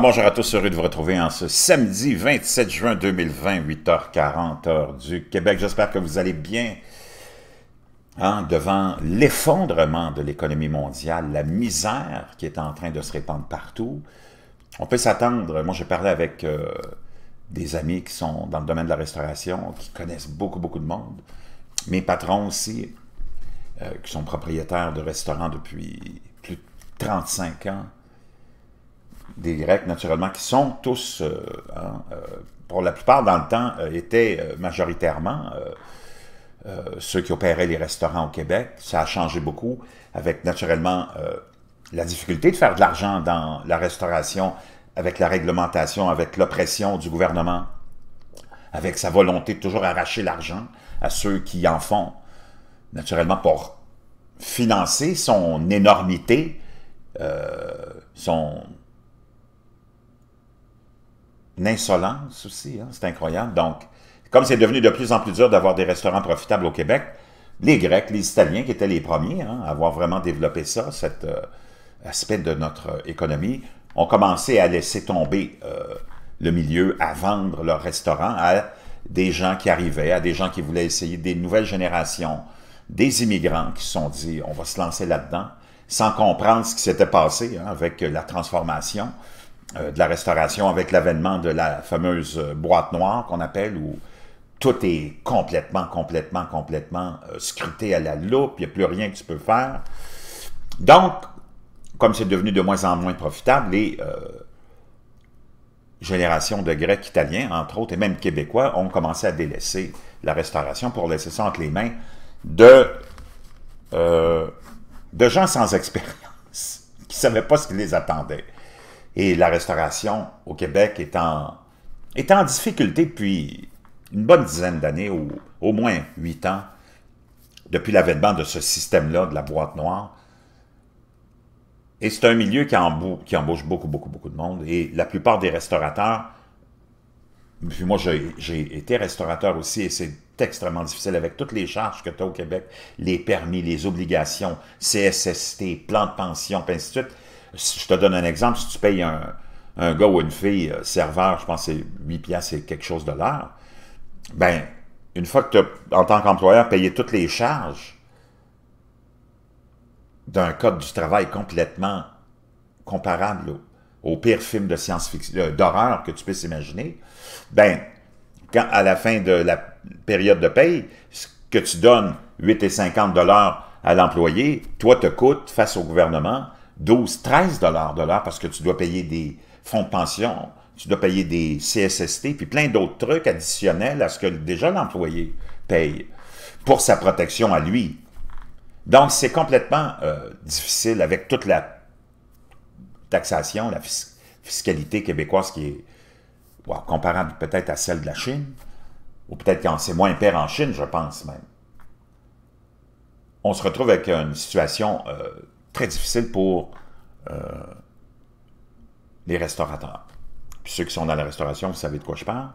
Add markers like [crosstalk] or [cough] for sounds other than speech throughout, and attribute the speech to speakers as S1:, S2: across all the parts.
S1: bonjour à tous, heureux de vous retrouver en ce samedi 27 juin 2020, 8h40 heure du Québec. J'espère que vous allez bien hein, devant l'effondrement de l'économie mondiale, la misère qui est en train de se répandre partout. On peut s'attendre, moi j'ai parlé avec euh, des amis qui sont dans le domaine de la restauration, qui connaissent beaucoup, beaucoup de monde, mes patrons aussi, euh, qui sont propriétaires de restaurants depuis plus de 35 ans, des Grecs, naturellement, qui sont tous, euh, hein, euh, pour la plupart dans le temps, euh, étaient majoritairement ceux qui opéraient les restaurants au Québec. Ça a changé beaucoup avec, naturellement, la difficulté de faire de l'argent dans la restauration, avec la réglementation, avec l'oppression du gouvernement, avec sa volonté de toujours arracher l'argent à ceux qui en font, naturellement, pour financer son énormité, son L'insolence aussi, hein, c'est incroyable. Donc, comme c'est devenu de plus en plus dur d'avoir des restaurants profitables au Québec, les Grecs, les Italiens, qui étaient les premiers hein, à avoir vraiment développé ça, cet euh, aspect de notre économie, ont commencé à laisser tomber euh, le milieu, à vendre leurs restaurants à des gens qui arrivaient, à des gens qui voulaient essayer, des nouvelles générations, des immigrants qui se sont dit on va se lancer là-dedans, sans comprendre ce qui s'était passé hein, avec la transformation. Euh, de la restauration avec l'avènement de la fameuse euh, boîte noire qu'on appelle, où tout est complètement, complètement, complètement euh, scruté à la loupe, il n'y a plus rien que tu peux faire. Donc, comme c'est devenu de moins en moins profitable, les générations de Grecs italiens, entre autres, et même Québécois, ont commencé à délaisser la restauration pour laisser ça entre les mains de, de gens sans expérience [laughs] qui ne savaient pas ce qui les attendait. Et la restauration au Québec est en, difficulté depuis une bonne dizaine d'années, ou au moins huit ans, depuis l'avènement de ce système-là, de la boîte noire. Et c'est un milieu qui, embauche, beaucoup, beaucoup, beaucoup de monde. Et la plupart des restaurateurs, puis moi j'ai été restaurateur aussi, et c'est extrêmement difficile avec toutes les charges que tu as au Québec, les permis, les obligations, CSST, plan de pension, puis ainsi de suite je te donne un exemple, si tu payes un, gars ou une fille euh, serveur, je pense que c'est 8 piastres et quelque chose de l'heure, ben, une fois que tu as, en tant qu'employeur, payé toutes les charges d'un code du travail complètement comparable au, pire film de science-fiction, euh, d'horreur que tu puisses imaginer, ben, quand, à la fin de la période de paye, ce que tu donnes et 8,50 à l'employé, toi, te coûte, face au gouvernement, 12, 13 dollars de parce que tu dois payer des fonds de pension, tu dois payer des CSST, puis plein d'autres trucs additionnels à ce que déjà l'employé paye pour sa protection à lui. Donc, c'est complètement euh, difficile avec toute la taxation, la fiscalité québécoise qui est comparable peut-être à celle de la Chine, ou peut-être quand c'est moins pire en Chine, je pense même. On se retrouve avec une situation euh, très difficile pour euh, les restaurateurs. Puis ceux qui sont dans la restauration, vous savez de quoi je parle.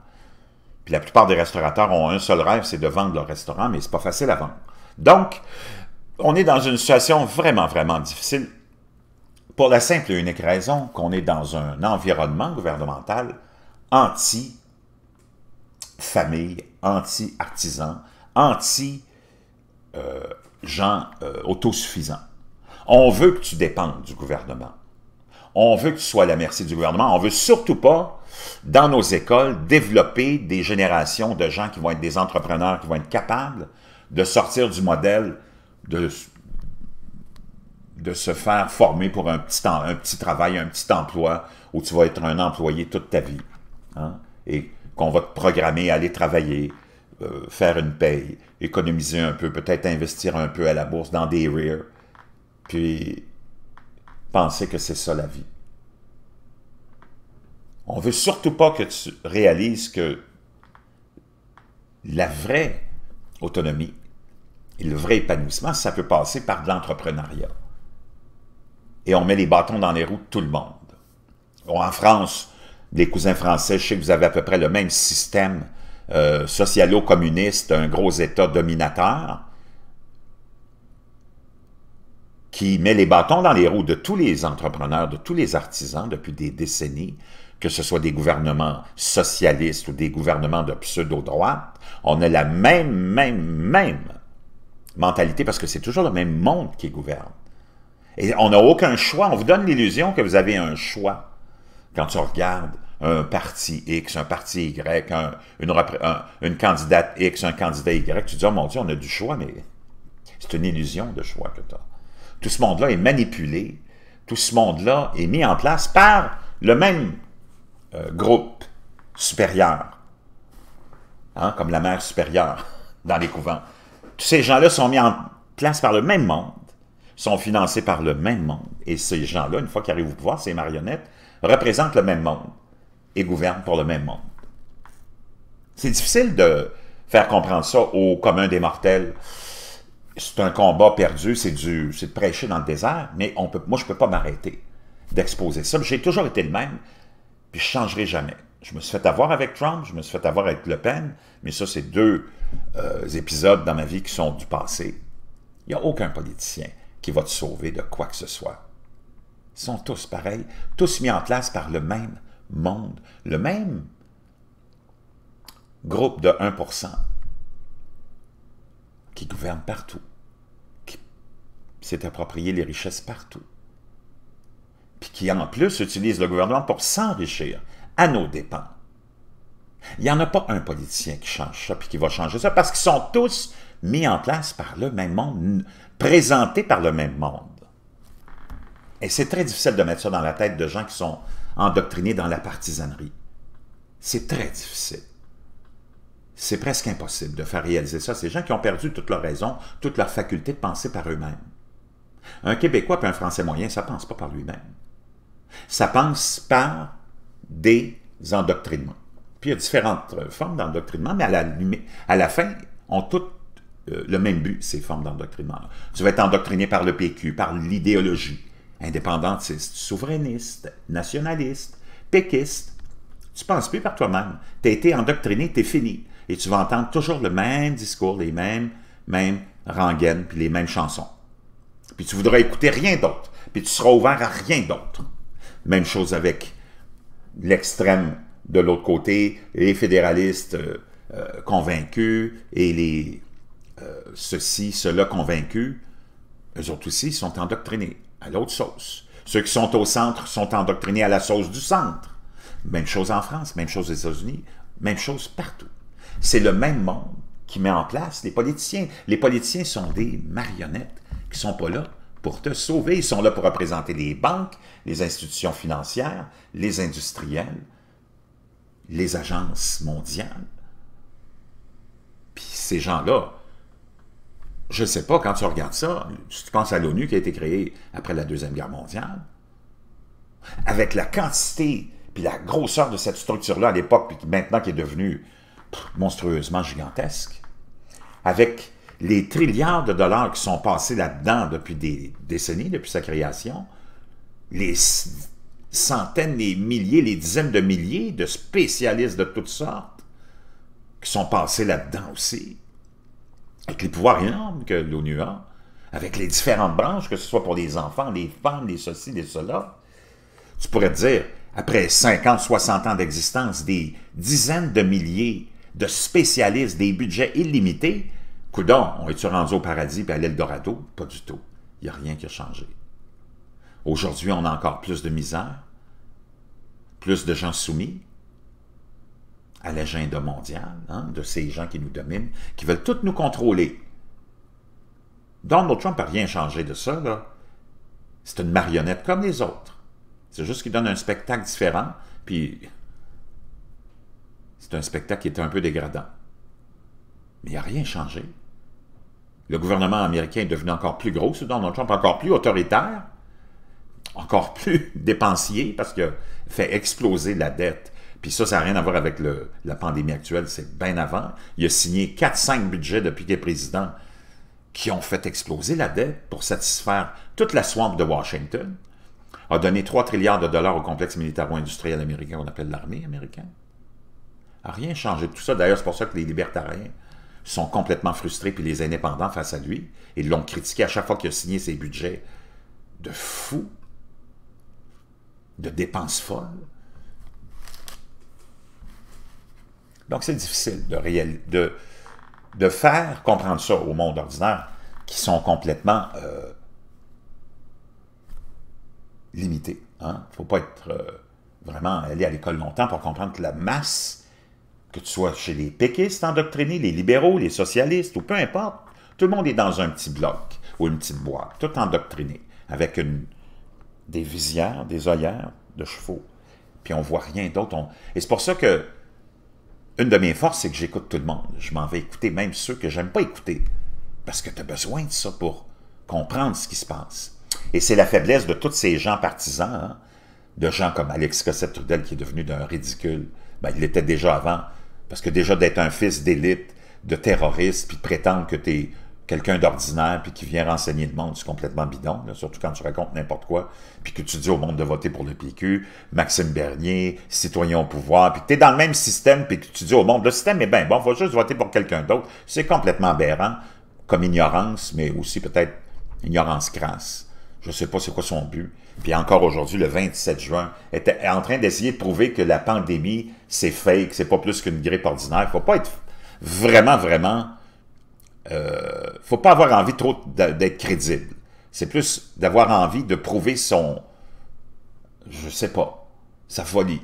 S1: Puis la plupart des restaurateurs ont un seul rêve, c'est de vendre leur restaurant, mais c'est pas facile à vendre. Donc, on est dans une situation vraiment, vraiment difficile pour la simple et unique raison qu'on est dans un environnement gouvernemental anti-famille, anti-artisan, anti-gens euh, euh, autosuffisants. On veut que tu dépendes du gouvernement. On veut que tu sois à la merci du gouvernement. On veut surtout pas, dans nos écoles, développer des générations de gens qui vont être des entrepreneurs, qui vont être capables de sortir du modèle de, de se faire former pour un petit, un petit travail, un petit emploi, où tu vas être un employé toute ta vie. Hein, et qu'on va te programmer à aller travailler, euh, faire une paye, économiser un peu, peut-être investir un peu à la bourse dans des REER, puis penser que c'est ça la vie. On veut surtout pas que tu réalises que la vraie autonomie et le vrai épanouissement, ça peut passer par de l'entrepreneuriat. Et on met les bâtons dans les roues de tout le monde. En France, les cousins français, je sais que vous avez à peu près le même système euh, socialo-communiste, un gros État dominateur, qui met les bâtons dans les roues de tous les entrepreneurs, de tous les artisans depuis des décennies, que ce soit des gouvernements socialistes ou des gouvernements de pseudo-droite, on a la même, même, même mentalité parce que c'est toujours le même monde qui gouverne. Et on n'a aucun choix. On vous donne l'illusion que vous avez un choix quand tu regardes un parti X, un parti Y, une, candidate X, un candidat Y. Tu dis, oh mon Dieu, on a du choix, mais c'est une illusion de choix que tu as. Tout ce monde-là est manipulé, tout ce monde-là est mis en place par le même euh, groupe supérieur, hein, comme la mère supérieure [laughs] dans les couvents. Tous ces gens-là sont mis en place par le même monde, sont financés par le même monde, et ces gens-là, une fois qu'ils arrivent au pouvoir, ces marionnettes, représentent le même monde et gouvernent pour le même monde. C'est difficile de faire comprendre ça au commun des mortels c'est un combat perdu, c'est du, de prêcher dans le désert, mais on peut, moi, je ne peux pas m'arrêter d'exposer ça. J'ai toujours été le même, puis je ne changerai jamais. Je me suis fait avoir avec Trump, je me suis fait avoir avec Le Pen, mais ça, c'est deux euh, épisodes dans ma vie qui sont du passé. Il n'y a aucun politicien qui va te sauver de quoi que ce soit. Ils sont tous pareils, tous mis en place par le même monde, le même groupe de 1%, qui gouverne partout, qui s'est approprié les richesses partout, puis qui en plus utilise le gouvernement pour s'enrichir à nos dépens. Il n'y en a pas un politicien qui change ça puis qui va changer ça parce qu'ils sont tous mis en place par le même monde, présentés par le même monde. Et c'est très difficile de mettre ça dans la tête de gens qui sont endoctrinés dans la partisanerie. C'est très difficile c'est presque impossible de faire réaliser ça. Ces gens qui ont perdu toute leur raison, toute leur faculté de penser par eux-mêmes. Un Québécois et un Français moyen, ça pense pas par lui-même. Ça pense par des endoctrinements. Puis il y a différentes euh, formes d'endoctrinement, mais à la, à la fin, ont toutes euh, le même but, ces formes d'endoctrinement. Tu vas être endoctriné par le PQ, par l'idéologie indépendantiste, souverainiste, nationaliste, péquiste. Tu penses plus par toi-même. Tu as été endoctriné, tu es fini et tu vas entendre toujours le même discours, les mêmes, mêmes rengaines, puis les mêmes chansons. Puis tu voudras écouter rien d'autre, puis tu seras ouvert à rien d'autre. Même chose avec l'extrême de l'autre côté, les fédéralistes euh, euh, convaincus et les euh, ceux cela convaincus, eux autres aussi sont endoctrinés à l'autre sauce. Ceux qui sont au centre sont endoctrinés à la sauce du centre. Même chose en France, même chose aux États-Unis, même chose partout. C'est le même monde qui met en place les politiciens. Les politiciens sont des marionnettes qui sont pas là pour te sauver. Ils sont là pour représenter les banques, les institutions financières, les industriels, les agences mondiales. Puis ces gens-là, je ne sais pas, quand tu regardes ça, tu penses à l'ONU qui a été créée après la Deuxième Guerre mondiale, avec la quantité puis la grosseur de cette structure-là à l'époque, puis maintenant qui est devenue monstrueusement gigantesque, avec les trilliards de dollars qui sont passés là-dedans depuis des décennies, depuis sa création, les centaines, les milliers, les dizaines de milliers de spécialistes de toutes sortes qui sont passés là-dedans aussi, avec les pouvoirs énormes que l'ONU a, avec les différentes branches, que ce soit pour les enfants, les femmes, les ceci, les cela. Tu pourrais dire, après 50, 60 ans d'existence, des dizaines de milliers de spécialistes, des budgets illimités, coudons, on est-tu rendu au paradis puis à l'Eldorado? Pas du tout. Il n'y a rien qui a changé. Aujourd'hui, on a encore plus de misère, plus de gens soumis à l'agenda mondial, hein, de ces gens qui nous dominent, qui veulent tous nous contrôler. Donald Trump n'a rien changé de ça. C'est une marionnette comme les autres. C'est juste qu'il donne un spectacle différent, puis c'est un spectacle qui était un peu dégradant. Mais il n'y a rien changé. Le gouvernement américain est devenu encore plus gros sous Donald Trump, encore plus autoritaire, encore plus [laughs] dépensier parce qu'il fait exploser la dette. Puis ça, ça n'a rien à voir avec la pandémie actuelle, c'est bien avant. Il a signé 4-5 budgets depuis qu'il est président qui ont fait exploser la dette pour satisfaire toute la swamp de Washington, a donné 3 trilliards de dollars au complexe militaro-industriel américain qu'on appelle l'armée américaine rien changé de tout ça. D'ailleurs, c'est pour ça que les libertariens sont complètement frustrés, puis les indépendants face à lui, Ils l'ont critiqué à chaque fois qu'il a signé ses budgets de fou, de dépenses folles. Donc, c'est difficile de, de, faire comprendre ça au monde ordinaire qui sont complètement euh, limités. Il hein. ne faut pas être euh, vraiment allé à l'école longtemps pour comprendre que la masse que tu sois chez les péquistes endoctrinés, les libéraux, les socialistes, ou peu importe, tout le monde est dans un petit bloc ou une petite boîte, tout endoctriné, avec des visières, des œillères de chevaux. Puis on voit rien d'autre. Et c'est pour ça que une de mes forces, c'est que j'écoute tout le monde. Je m'en vais écouter, même ceux que j'aime pas écouter. Parce que tu as besoin de ça pour comprendre ce qui se passe. Et c'est la faiblesse de tous ces gens partisans, hein, de gens comme Alex Cossette-Trudel, qui est devenu d'un ridicule. Ben, il l'était déjà avant, parce que déjà d'être un fils d'élite, de terroriste, puis de prétendre que tu es quelqu'un d'ordinaire, puis qui vient renseigner le monde, c'est complètement bidon, surtout quand tu racontes n'importe quoi, puis que tu dis au monde de voter pour le PQ, Maxime Bernier, citoyen au pouvoir, puis que tu es dans le même système, puis que tu dis au monde, le système est bien bon, faut juste voter pour quelqu'un d'autre. C'est complètement aberrant, comme ignorance, mais aussi peut-être ignorance crasse. Je ne sais pas c'est quoi son but. Puis encore aujourd'hui, le 27 juin, était en train d'essayer de prouver que la pandémie, c'est fake, c'est pas plus qu'une grippe ordinaire. Il Faut pas être vraiment, vraiment... Euh, faut pas avoir envie trop d'être crédible. C'est plus d'avoir envie de prouver son... Je sais pas. Sa folie.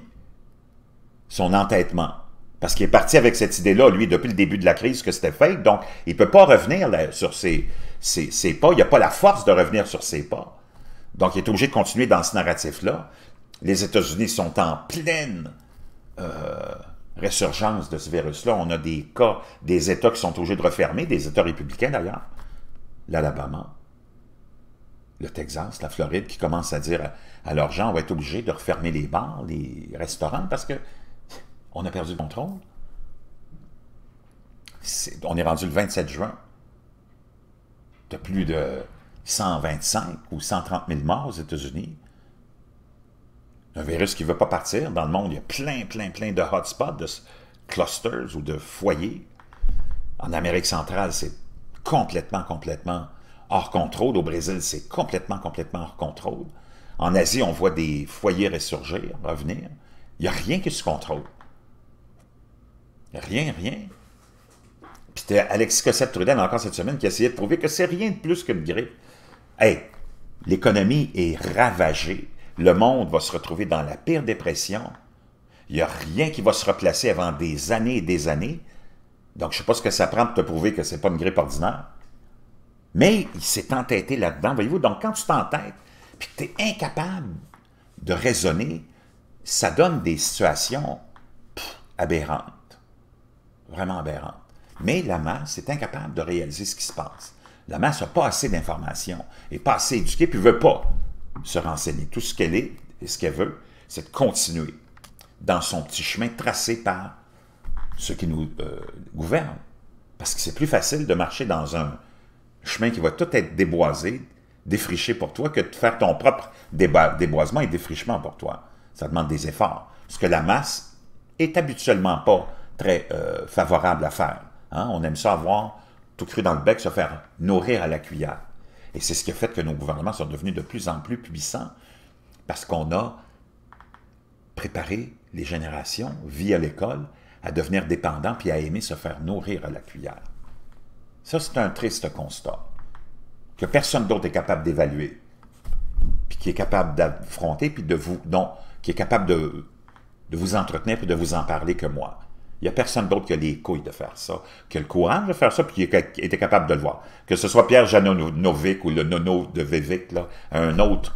S1: Son entêtement. Parce qu'il est parti avec cette idée-là, lui, depuis le début de la crise, que c'était fake. Donc, il peut pas revenir sur ses c'est pas. Il n'a pas la force de revenir sur ses pas. Donc, il est obligé de continuer dans ce narratif-là. Les États-Unis sont en pleine euh, résurgence de ce virus-là. On a des cas, des États qui sont obligés de refermer, des États républicains d'ailleurs, l'Alabama, le Texas, la Floride, qui commencent à dire à, leurs gens, on va être obligé de refermer les bars, les restaurants, parce que on a perdu le contrôle. on est rendu le 27 juin tu plus de 125 ou 130 000 morts aux États-Unis. Un virus qui ne veut pas partir. Dans le monde, il y a plein, plein, plein de hotspots, de clusters ou de foyers. En Amérique centrale, c'est complètement, complètement hors contrôle. Au Brésil, c'est complètement, complètement hors contrôle. En Asie, on voit des foyers ressurgir, revenir. Il n'y a rien qui se contrôle. Rien, rien. Puis c'était Alexis Cossette-Trudel encore cette semaine qui essayait de prouver que c'est rien de plus qu'une grippe. Hey, l'économie est ravagée. Le monde va se retrouver dans la pire dépression. Il n'y a rien qui va se replacer avant des années et des années. Donc, je ne sais pas ce que ça prend de te prouver que ce n'est pas une grippe ordinaire. Mais il s'est entêté là-dedans, voyez-vous. Donc, quand tu t'entêtes, puis que tu es incapable de raisonner, ça donne des situations aberrantes. Vraiment aberrantes. Mais la masse est incapable de réaliser ce qui se passe. La masse n'a pas assez d'informations, n'est pas assez éduquée, puis ne veut pas se renseigner. Tout ce qu'elle est et ce qu'elle veut, c'est de continuer dans son petit chemin tracé par ceux qui nous euh, gouverne gouvernent. Parce que c'est plus facile de marcher dans un chemin qui va tout être déboisé, défriché pour toi, que de faire ton propre déboisement et défrichement pour toi. Ça demande des efforts. Ce que la masse est habituellement pas très euh, favorable à faire. Hein, on aime ça avoir tout cru dans le bec, se faire nourrir à la cuillère. Et c'est ce qui a fait que nos gouvernements sont devenus de plus en plus puissants parce qu'on a préparé les générations, via l'école, à devenir dépendants puis à aimer se faire nourrir à la cuillère. Ça, c'est un triste constat que personne d'autre est capable d'évaluer, puis qui est capable d'affronter, puis de vous, qui est capable de, de vous entretenir et de vous en parler que moi. Il n'y a personne d'autre qui a les couilles de faire ça, qui a le courage de faire ça, puis qui était capable de le voir. Que ce soit Pierre Janonovic ou le Nono de Vévic, un autre.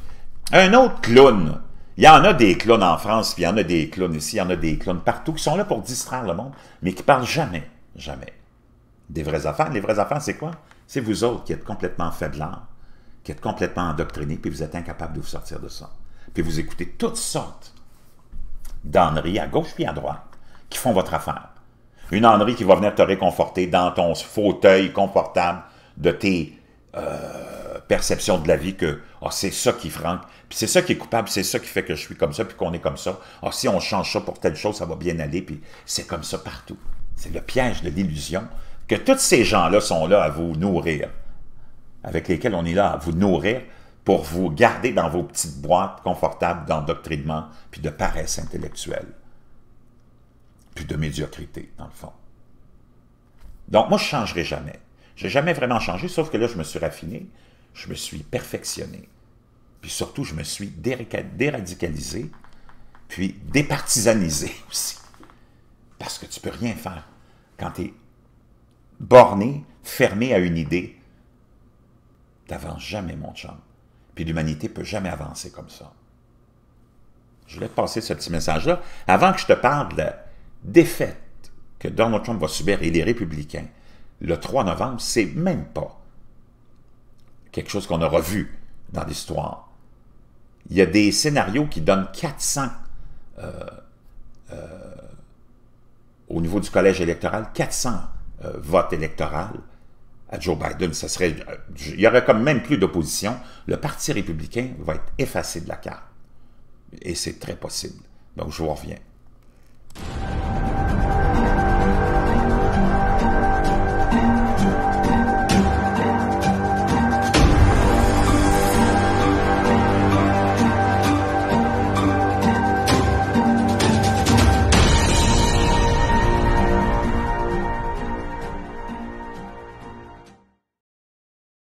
S1: Un autre clown. Il y en a des clowns en France, puis il y en a des clowns ici, il y en a des clowns partout, qui sont là pour distraire le monde, mais qui ne parlent jamais, jamais. Des vraies affaires. Les vraies affaires, c'est quoi? C'est vous autres qui êtes complètement faiblards, qui êtes complètement endoctrinés, puis vous êtes incapables de vous sortir de ça. Puis vous écoutez toutes sortes d'enneries à gauche puis à droite qui font votre affaire. Une Henri qui va venir te réconforter dans ton fauteuil confortable de tes euh, perceptions de la vie que ah, c'est ça qui franque, puis c'est ça qui est coupable, c'est ça qui fait que je suis comme ça, puis qu'on est comme ça. Ah, si on change ça pour telle chose, ça va bien aller, puis c'est comme ça partout. C'est le piège de l'illusion que tous ces gens-là sont là à vous nourrir, avec lesquels on est là à vous nourrir pour vous garder dans vos petites boîtes confortables d'endoctrinement puis de paresse intellectuelle puis de médiocrité, dans le fond. Donc, moi, je ne changerai jamais. Je n'ai jamais vraiment changé, sauf que là, je me suis raffiné, je me suis perfectionné. Puis surtout, je me suis déradicalisé, puis départisanisé [laughs] aussi. Parce que tu peux rien faire quand tu es borné, fermé à une idée. Tu n'avances jamais, mon chum. Puis l'humanité peut jamais avancer comme ça. Je voulais te passer ce petit message-là. Avant que je te parle de défaite que Donald Trump va subir et les républicains le 3 novembre, c'est même pas quelque chose qu'on aura vu dans l'histoire. Il y a des scénarios qui donnent 400 euh, euh, au niveau du collège électoral, 400 euh, votes électoraux à Joe Biden. Ça serait, il y aurait comme même plus d'opposition. Le Parti républicain va être effacé de la carte. Et c'est très possible. Donc, je vous reviens.